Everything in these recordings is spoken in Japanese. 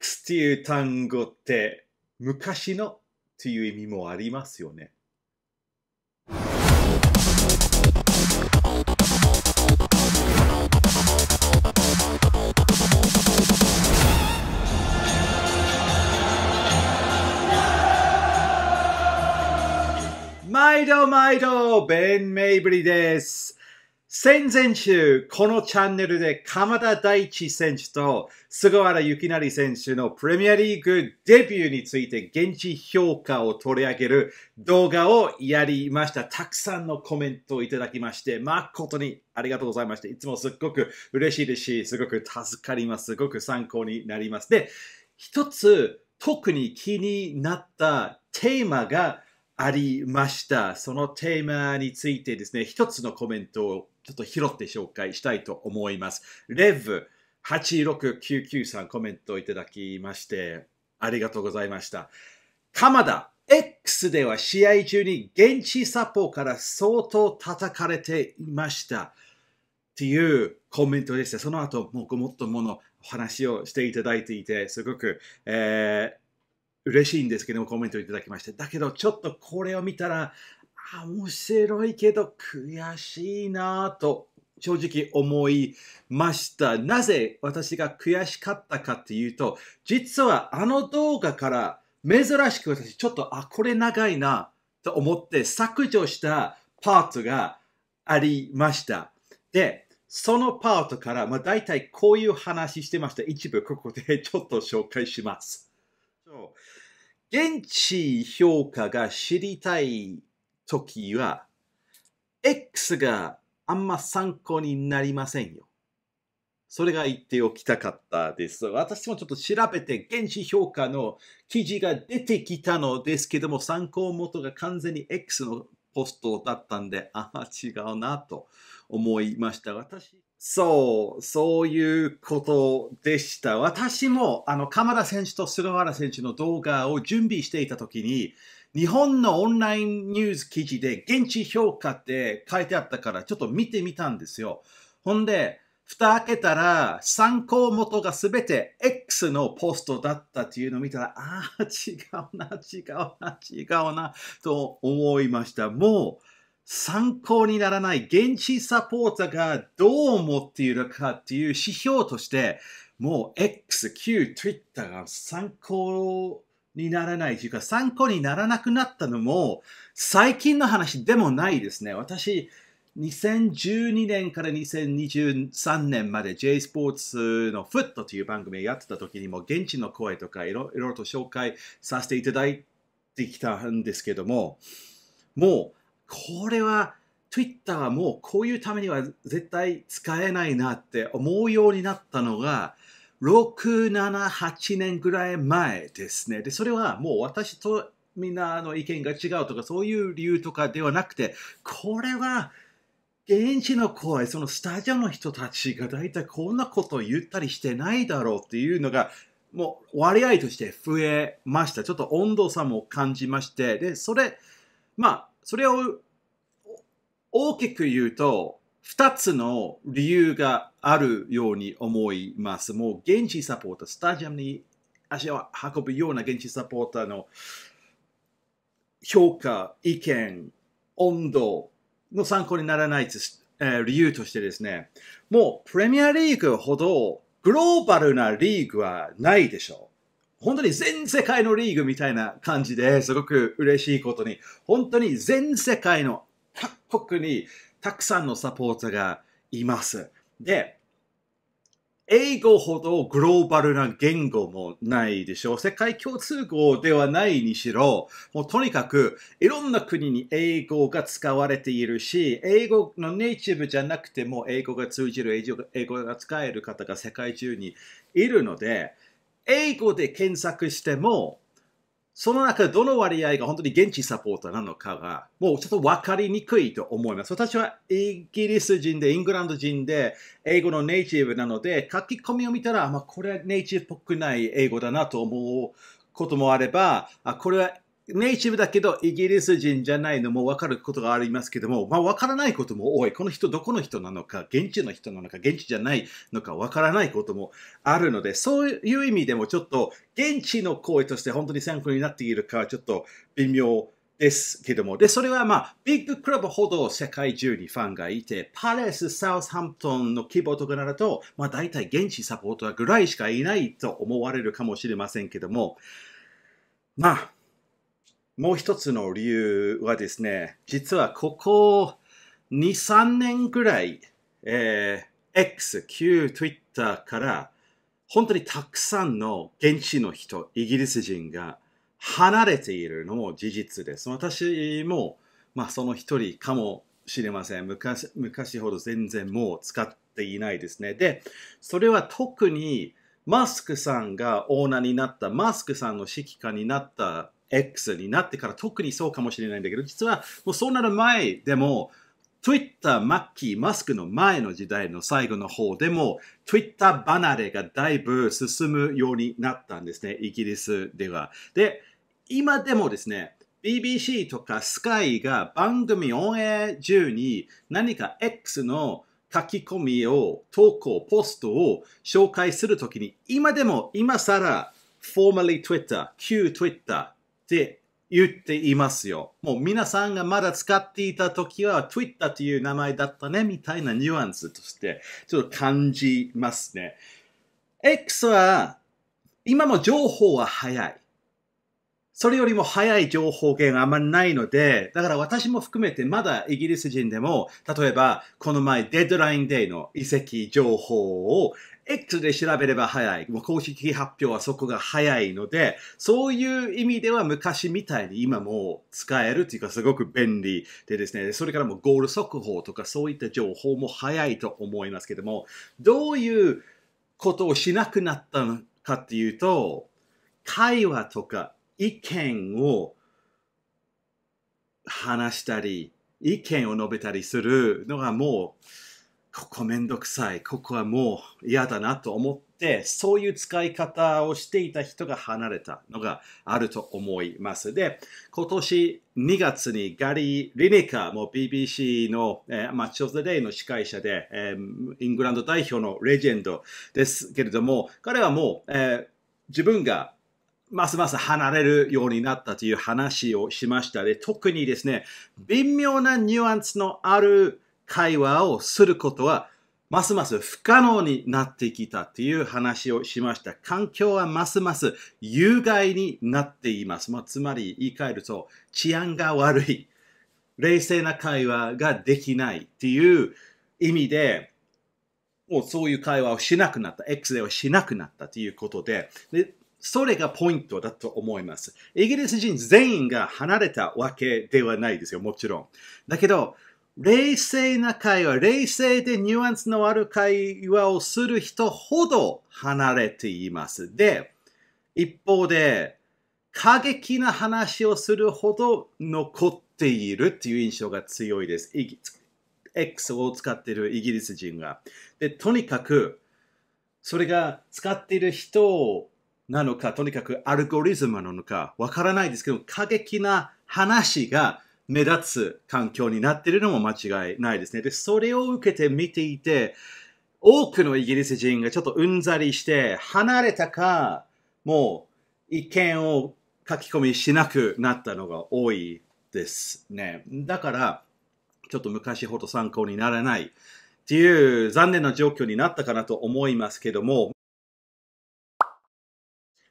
X っていう単語って昔のっていう意味もありますよね。毎度毎度、ベン・メイブリです。戦前中、このチャンネルで鎌田大地選手と菅原幸成選手のプレミアリーグデビューについて現地評価を取り上げる動画をやりました。たくさんのコメントをいただきまして、誠にありがとうございました。いつもすっごく嬉しいですし、すごく助かります。すごく参考になります。で、一つ特に気になったテーマがありました。そのテーマについてですね、一つのコメントをちょっと拾って紹介したいと思います。レブ86993さんコメントをいただきまして、ありがとうございました。鎌田 X では試合中に現地サポから相当叩かれていましたっていうコメントでした。その後、もっとものお話をしていただいていて、すごく、えー、嬉しいんですけども、コメントいただきまして。だけど、ちょっとこれを見たら、面白いけど悔しいなと正直思いました。なぜ私が悔しかったかっていうと、実はあの動画から珍しく私ちょっと、あ、これ長いなと思って削除したパートがありました。で、そのパートから、まあ、大体こういう話してました。一部ここで ちょっと紹介します。現地評価が知りたい時は、X があんま参考になりませんよ。それが言っておきたかったです。私もちょっと調べて原子評価の記事が出てきたのですけども、参考元が完全に X のポストだったんで、ああ、違うなと思いました。私、そう、そういうことでした。私も、あの、鎌田選手と菅原選手の動画を準備していたときに、日本のオンラインニュース記事で現地評価って書いてあったからちょっと見てみたんですよ。ほんで、蓋開けたら参考元がすべて X のポストだったっていうのを見たら、ああ、違うな、違うな、違うな、と思いました。もう、参考にならない現地サポーターがどう思っているかっていう指標として、もう X 旧 Twitter が参考にならないというか、参考にならなくなったのも、最近の話でもないですね。私、2012年から2023年まで J スポーツのフットという番組をやってた時にも、現地の声とかいろいろと紹介させていただいてきたんですけども、もう、これは、Twitter はもうこういうためには絶対使えないなって思うようになったのが、6、7、8年ぐらい前ですね。で、それはもう私とみんなの意見が違うとか、そういう理由とかではなくて、これは、現地の声、そのスタジオの人たちが大体こんなことを言ったりしてないだろうっていうのが、もう割合として増えました。ちょっと温度差も感じまして、で、それ、まあ、それを大きく言うと、2つの理由があるように思います。もう現地サポーター、スタジアムに足を運ぶような現地サポーターの評価、意見、温度の参考にならない理由としてですね、もうプレミアリーグほどグローバルなリーグはないでしょう。本当に全世界のリーグみたいな感じですごく嬉しいことに、本当に全世界の各国にたくさんのサポーターがいます。で、英語ほどグローバルな言語もないでしょう。世界共通語ではないにしろ、もうとにかくいろんな国に英語が使われているし、英語のネイティブじゃなくても英語が通じる、英語が使える方が世界中にいるので、英語で検索してもその中、どの割合が本当に現地サポーターなのかが、もうちょっと分かりにくいと思います。私はイギリス人で、イングランド人で、英語のネイティブなので、書き込みを見たら、まあ、これはネイティブっぽくない英語だなと思うこともあれば、あこれはネイティブだけどイギリス人じゃないのも分かることがありますけども、まあ、分からないことも多い。この人どこの人なのか、現地の人なのか、現地じゃないのか分からないこともあるので、そういう意味でもちょっと現地の行為として本当に参考になっているかちょっと微妙ですけども。で、それはまあ、ビッグクラブほど世界中にファンがいて、パレス、サウスハンプトンの規模とかなると、まあ大体現地サポートはぐらいしかいないと思われるかもしれませんけども、まあ、もう一つの理由はですね、実はここ2、3年ぐらい、えー、X、旧 Twitter から本当にたくさんの現地の人、イギリス人が離れているのも事実です。私も、まあ、その一人かもしれません昔。昔ほど全然もう使っていないですね。で、それは特にマスクさんがオーナーになった、マスクさんの指揮下になった X になってから特にそうかもしれないんだけど、実はもうそうなる前でも、Twitter、マッキー、マスクの前の時代の最後の方でも、Twitter 離れがだいぶ進むようになったんですね、イギリスでは。で、今でもですね、BBC とか Sky が番組オンエア中に何か X の書き込みを、投稿、ポストを紹介するときに、今でも今更、formerly Twitter、旧 Twitter、って言っていますよ。もう皆さんがまだ使っていた時は Twitter という名前だったねみたいなニュアンスとしてちょっと感じますね。X は今も情報は早い。それよりも早い情報源あんまりないので、だから私も含めてまだイギリス人でも、例えばこの前デッドラインデーの遺跡情報を X で調べれば早い。もう公式発表はそこが早いので、そういう意味では昔みたいに今も使えるというかすごく便利でですね、それからもゴール速報とかそういった情報も早いと思いますけども、どういうことをしなくなったのかっていうと、会話とか意見を話したり、意見を述べたりするのがもうここめんどくさい、ここはもう嫌だなと思って、そういう使い方をしていた人が離れたのがあると思います。で、今年2月にガリー・リネカーも BBC の、えー、マッチ・オブ・ザ・デイの司会者で、えー、イングランド代表のレジェンドですけれども、彼はもう、えー、自分がますます離れるようになったという話をしましたで、特にですね、微妙なニュアンスのある会話をすることはますます不可能になってきたっていう話をしました。環境はますます有害になっています。まあ、つまり言い換えると治安が悪い。冷静な会話ができないっていう意味で、もうそういう会話をしなくなった。X ではしなくなったということでで、それがポイントだと思います。イギリス人全員が離れたわけではないですよ、もちろん。だけど、冷静な会話、冷静でニュアンスのある会話をする人ほど離れています。で、一方で、過激な話をするほど残っているっていう印象が強いです。X を使っているイギリス人が。で、とにかく、それが使っている人なのか、とにかくアルゴリズムなのか、わからないですけど、過激な話が目立つ環境になっているのも間違いないですね。で、それを受けて見ていて、多くのイギリス人がちょっとうんざりして、離れたか、もう意見を書き込みしなくなったのが多いですね。だから、ちょっと昔ほど参考にならないっていう残念な状況になったかなと思いますけども。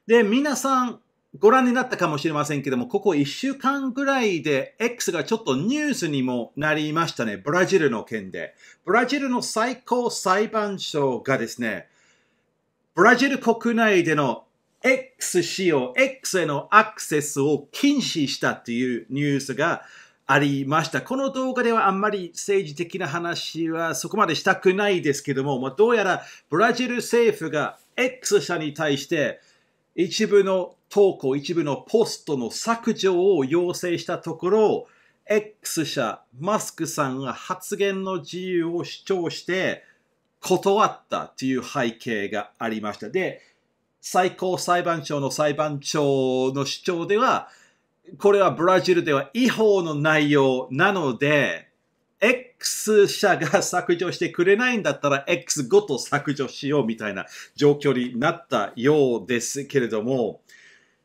で、皆さん、ご覧になったかもしれませんけども、ここ1週間ぐらいで X がちょっとニュースにもなりましたね。ブラジルの件で。ブラジルの最高裁判所がですね、ブラジル国内での X 使用、X へのアクセスを禁止したっていうニュースがありました。この動画ではあんまり政治的な話はそこまでしたくないですけども、まあ、どうやらブラジル政府が X 社に対して一部の投稿、一部のポストの削除を要請したところ、X 社、マスクさんが発言の自由を主張して断ったという背景がありました。で、最高裁判所の裁判長の主張では、これはブラジルでは違法の内容なので、X 社が削除してくれないんだったら X ごと削除しようみたいな状況になったようですけれども、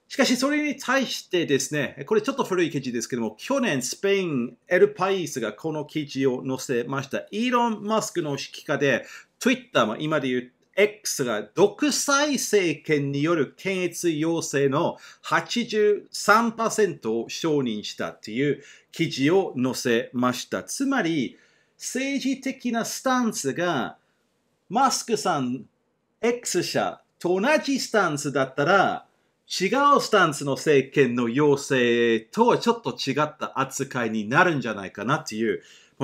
しかしそれに対してですね、これちょっと古い記事ですけども、去年スペイン、エルパイスがこの記事を載せました。イーロン・マスクの指揮下で、Twitter も今で言う X が独裁政権による検閲要請の83%を承認したという記事を載せました。つまり、政治的なスタンスがマスクさん、X 社と同じスタンスだったら、違うスタンスの政権の要請とはちょっと違った扱いになるんじゃないかなっていう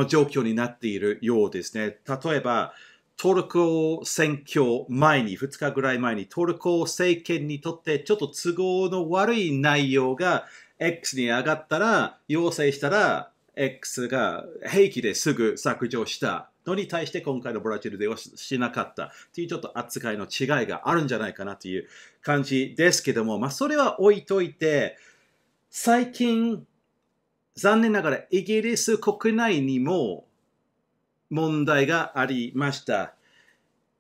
状況になっているようですね。例えば、トルコ選挙前に、2日ぐらい前に、トルコ政権にとってちょっと都合の悪い内容が X に上がったら、要請したら、X が兵器ですぐ削除したのに対して今回のブラジルではしなかったというちょっと扱いの違いがあるんじゃないかなという感じですけども、まあ、それは置いといて最近残念ながらイギリス国内にも問題がありました。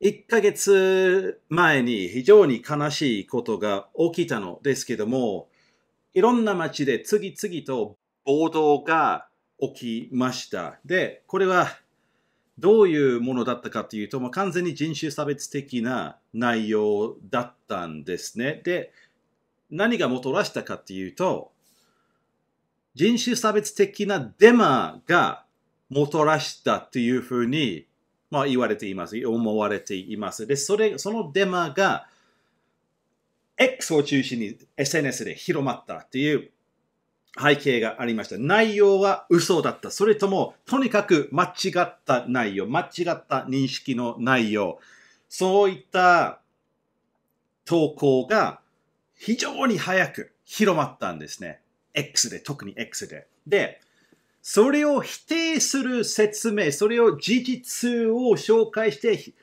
1ヶ月前に非常に悲しいことが起きたのですけども、いろんな町で次々と暴動が起きました。で、これはどういうものだったかというと、もう完全に人種差別的な内容だったんですね。で、何がもたらしたかというと、人種差別的なデマがもたらしたっていうふうに、まあ、言われています。思われています。で、それ、そのデマが、X を中心に SNS で広まったっていう背景がありました。内容は嘘だった。それとも、とにかく間違った内容、間違った認識の内容、そういった投稿が非常に早く広まったんですね。X で、特に X で。で、それを否定する説明、それを事実を紹介して、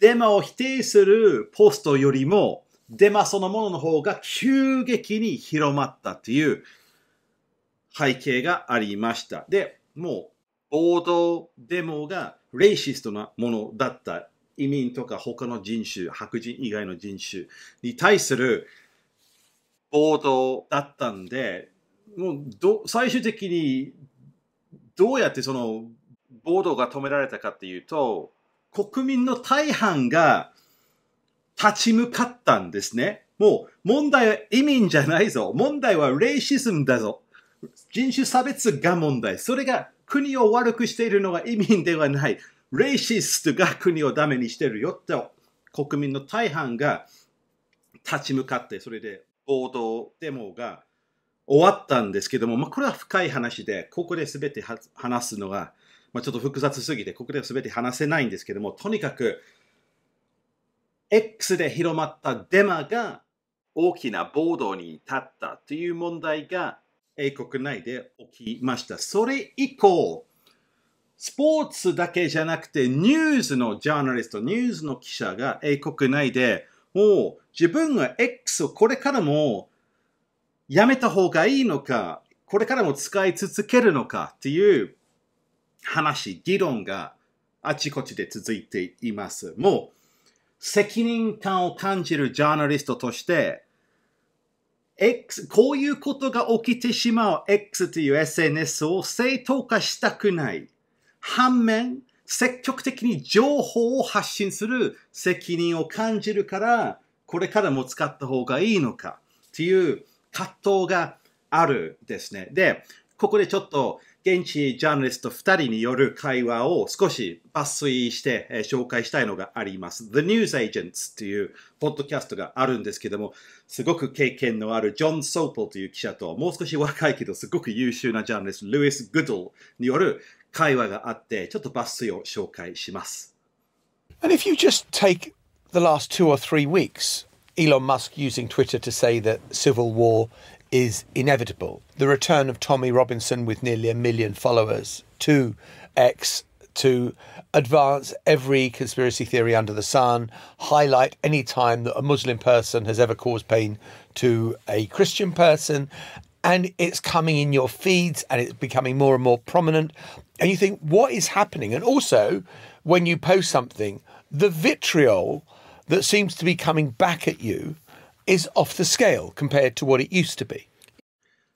デマを否定するポストよりも、デマそのものの方が急激に広まったという背景がありました。で、もう暴動デモがレイシストなものだった移民とか他の人種、白人以外の人種に対する暴動だったんで、もう最終的にどうやってその暴動が止められたかっていうと、国民の大半が立ち向かったんですね。もう問題は移民じゃないぞ。問題はレイシズムだぞ。人種差別が問題。それが国を悪くしているのは移民ではない。レイシストが国をダメにしてるよって国民の大半が立ち向かって、それで暴動デモが終わったんですけども、まあ、これは深い話で、ここで全て話すのが、まあ、ちょっと複雑すぎて、ここでは全て話せないんですけども、とにかく、X で広まったデマが大きな暴動に立ったという問題が英国内で起きました。それ以降、スポーツだけじゃなくてニュースのジャーナリスト、ニュースの記者が英国内でもう自分が X をこれからもやめた方がいいのか、これからも使い続けるのかっていう話、議論があちこちで続いています。もう責任感を感じるジャーナリストとして、X、こういうことが起きてしまう X という SNS を正当化したくない。反面、積極的に情報を発信する責任を感じるから、これからも使った方がいいのかっていう葛藤があるですね。で、ここでちょっと現地ジャーナリスト2人による会話を少し抜粋して紹介したいのがあります。The News Agents というポッドキャストがあるんですけども、すごく経験のあるジョン・ソーポルという記者と、もう少し若いけどすごく優秀なジャーナリスト、ルイス・グドルによる会話があって、ちょっと抜粋を紹介します。And if you just take the last two or three weeks Elon Musk using Twitter to say that civil war is inevitable. The return of Tommy Robinson with nearly a million followers to X to advance every conspiracy theory under the sun, highlight any time that a Muslim person has ever caused pain to a Christian person. And it's coming in your feeds and it's becoming more and more prominent. And you think, what is happening? And also, when you post something, the vitriol that seems to be coming back at you is off the scale compared to what it used to be.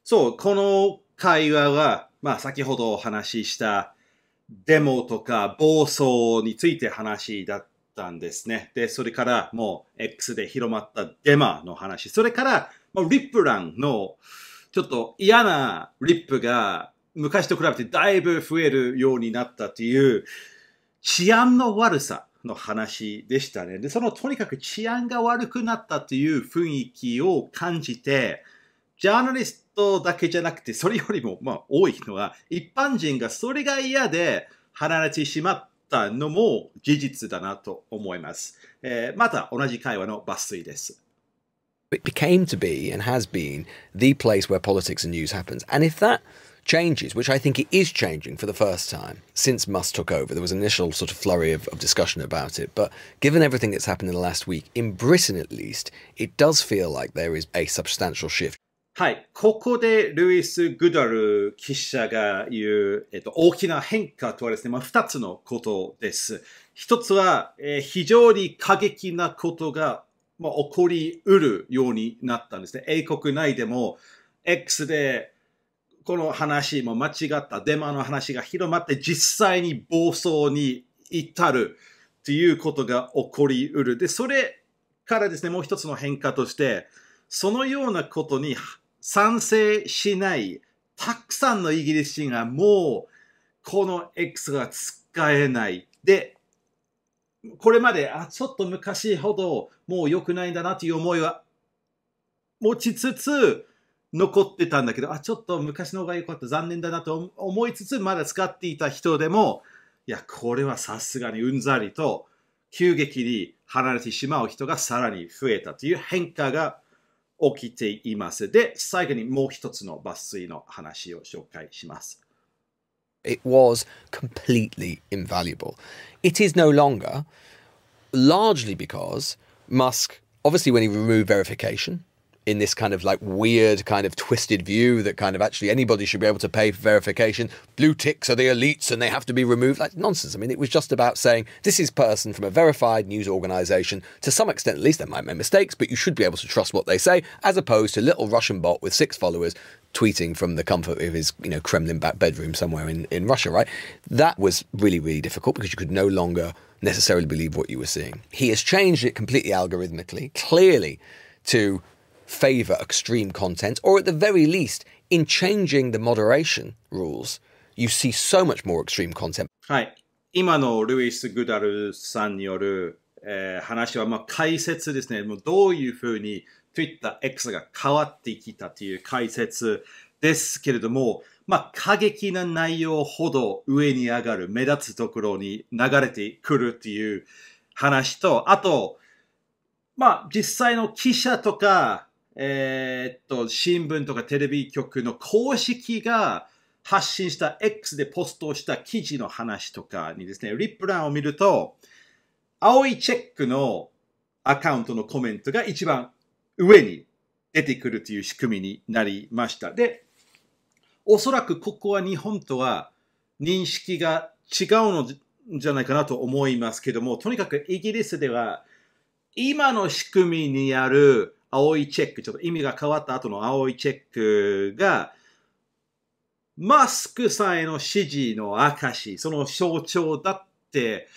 そう、この会話は、まあ先ほどお話ししたデモとか暴走について話だったんですね。で、それからもう X で広まったデマの話、それから、まあ、リップランのちょっと嫌なリップが昔と比べてだいぶ増えるようになったという治安の悪さの話でしたね。で、そのとにかく治安が悪くなったという雰囲気を感じて、ジャーナリストだけじゃなくて、それよりもまあ多いのは、一般人がそれが嫌で離れてしまったのも事実だなと思います。えー、また同じ会話の抜粋です。It became to be and has been the place where politics and news happens. And if that changes, which I think it is changing for the first time since Musk took over. There was an initial sort of flurry of, of, discussion about it, but given everything that's happened in the last week, in Britain at least, it does feel like there is a substantial shift. はい。ここで、ルイス・グダル記者が言う、えっと、大きな変化とはですね、まあ、二つのことです。一つは、えー、非常に過激なことが、まあ、起こりうるようになったんですね。英国内でも、X で、この話も間違ったデマの話が広まって実際に暴走に至るということが起こりうる。で、それからですね、もう一つの変化として、そのようなことに賛成しないたくさんのイギリス人がもうこの X が使えない。で、これまで、あ、ちょっと昔ほどもう良くないんだなという思いは持ちつつ、残ってたんだけど、あ、ちょっと昔の方が良かった、残念だなと思いつつ、まだ使っていた人でも、いや、これはさすがにうんざりと、急激に離れてしまう人がさらに増えたという変化が起きています。で、最後にもう一つの抜粋の話を紹介します。It was completely invaluable. It is no longer, largely because Musk, obviously, when he removed verification, in this kind of like weird kind of twisted view that kind of actually anybody should be able to pay for verification. Blue ticks are the elites and they have to be removed. Like nonsense. I mean, it was just about saying this is person from a verified news organization. To some extent, at least they might make mistakes, but you should be able to trust what they say, as opposed to little Russian bot with six followers tweeting from the comfort of his, you know, Kremlin back bedroom somewhere in, in Russia, right? That was really, really difficult because you could no longer necessarily believe what you were seeing. He has changed it completely algorithmically, clearly to favour extreme content, or at the very least, in changing the moderation rules, you see so much more extreme content. はい。今のルイス・グダルさんによる、えー、話は、まあ、解説ですね。もうどういうふうに Twitter X が変わってきたという解説ですけれども、まあ、過激な内容ほど上に上がる、目立つところに流れてくるっていう話と、あと、まあ、実際の記者とか、えー、っと、新聞とかテレビ局の公式が発信した X でポストした記事の話とかにですね、リップランを見ると、青いチェックのアカウントのコメントが一番上に出てくるという仕組みになりました。で、おそらくここは日本とは認識が違うのじゃないかなと思いますけども、とにかくイギリスでは今の仕組みにある青いチェック、ちょっと意味が変わった後の青いチェックが、マスクさんへの支持の証、その象徴だって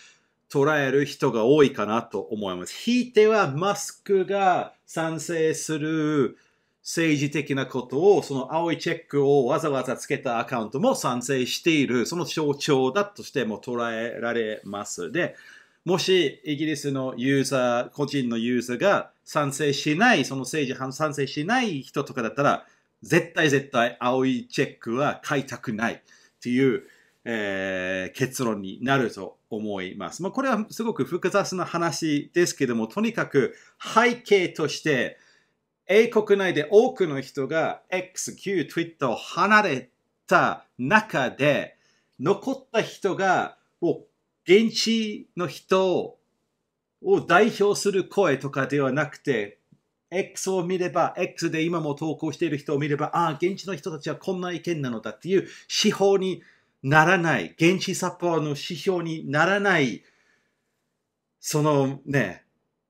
捉える人が多いかなと思います。ひいてはマスクが賛成する政治的なことを、その青いチェックをわざわざつけたアカウントも賛成している、その象徴だとしても捉えられます。で、もしイギリスのユーザー、個人のユーザーが賛成しない、その政治賛成しない人とかだったら、絶対絶対青いチェックは買いたくないっていう、えー、結論になると思います。まあ、これはすごく複雑な話ですけども、とにかく背景として、英国内で多くの人が X、Q、Twitter を離れた中で、残った人がもう現地の人を代表する声とかではなくて、X を見れば、X で今も投稿している人を見れば、ああ、現地の人たちはこんな意見なのだっていう指標にならない、現地札幌の指標にならない、そのね、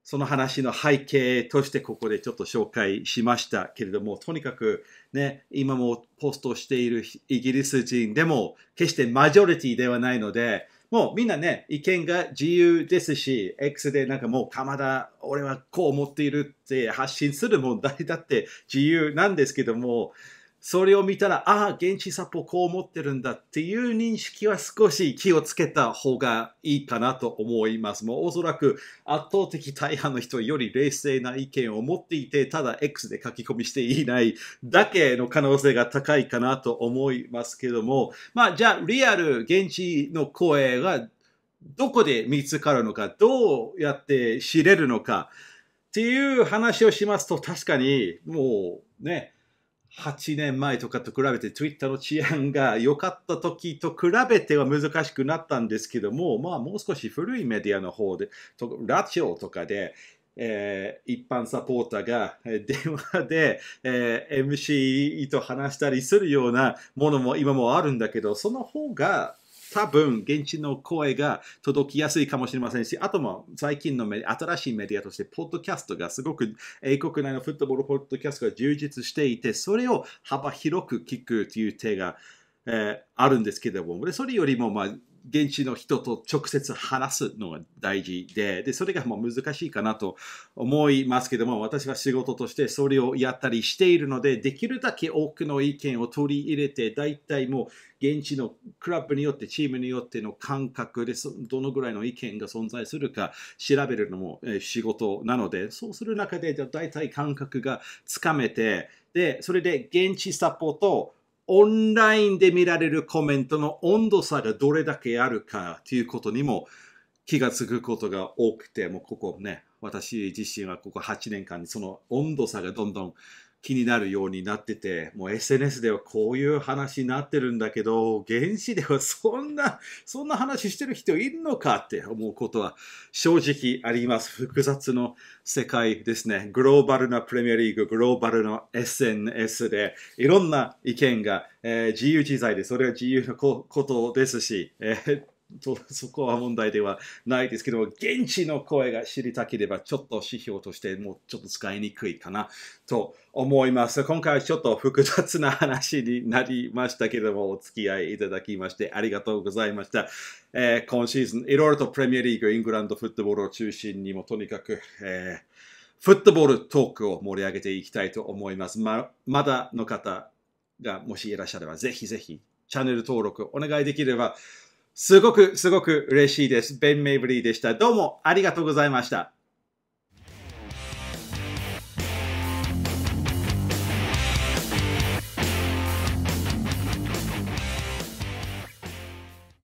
その話の背景としてここでちょっと紹介しましたけれども、とにかくね、今もポストしているイギリス人でも、決してマジョリティではないので、もうみんなね、意見が自由ですし、X でなんかもう鎌田、俺はこう思っているって発信する問題だって自由なんですけども、それを見たら、ああ、現地サポこう思ってるんだっていう認識は少し気をつけた方がいいかなと思います。もうおそらく圧倒的大半の人より冷静な意見を持っていて、ただ X で書き込みしていないだけの可能性が高いかなと思いますけども、まあじゃあリアル現地の声がどこで見つかるのか、どうやって知れるのかっていう話をしますと確かにもうね、8年前とかと比べて Twitter の治安が良かった時と比べては難しくなったんですけども、まあもう少し古いメディアの方で、とラチオとかで、えー、一般サポーターが電話で、えー、MC と話したりするようなものも今もあるんだけど、その方が多分、現地の声が届きやすいかもしれませんし、あとも最近の新しいメディアとして、ポッドキャストがすごく英国内のフットボールポッドキャストが充実していて、それを幅広く聞くという手が、えー、あるんですけども、でそれよりも、まあ、現地の人と直接話すのが大事で、で、それがもう難しいかなと思いますけども、私は仕事としてそれをやったりしているので、できるだけ多くの意見を取り入れて、大体もう現地のクラブによって、チームによっての感覚で、どのぐらいの意見が存在するか調べるのも仕事なので、そうする中で、大体感覚がつかめて、で、それで現地サポートをオンラインで見られるコメントの温度差がどれだけあるかということにも気がつくことが多くて、もうここね、私自身はここ8年間にその温度差がどんどん気になるようになってて、もう SNS ではこういう話になってるんだけど、原始ではそんな、そんな話してる人いるのかって思うことは正直あります。複雑の世界ですね。グローバルなプレミアリーグ、グローバルの SNS で、いろんな意見が、えー、自由自在で、それは自由なことですし、えー そこは問題ではないですけども、現地の声が知りたければ、ちょっと指標としてもうちょっと使いにくいかなと思います。今回はちょっと複雑な話になりましたけれども、お付き合いいただきましてありがとうございました。えー、今シーズン、いろいろとプレミアリーグ、イングランドフットボールを中心にもとにかく、えー、フットボールトークを盛り上げていきたいと思います。ままだの方がもしいらっしゃれば、ぜひぜひチャンネル登録お願いできれば、すごくすごく嬉しいです。ベン・メイブリーでした。どうもありがとうございました。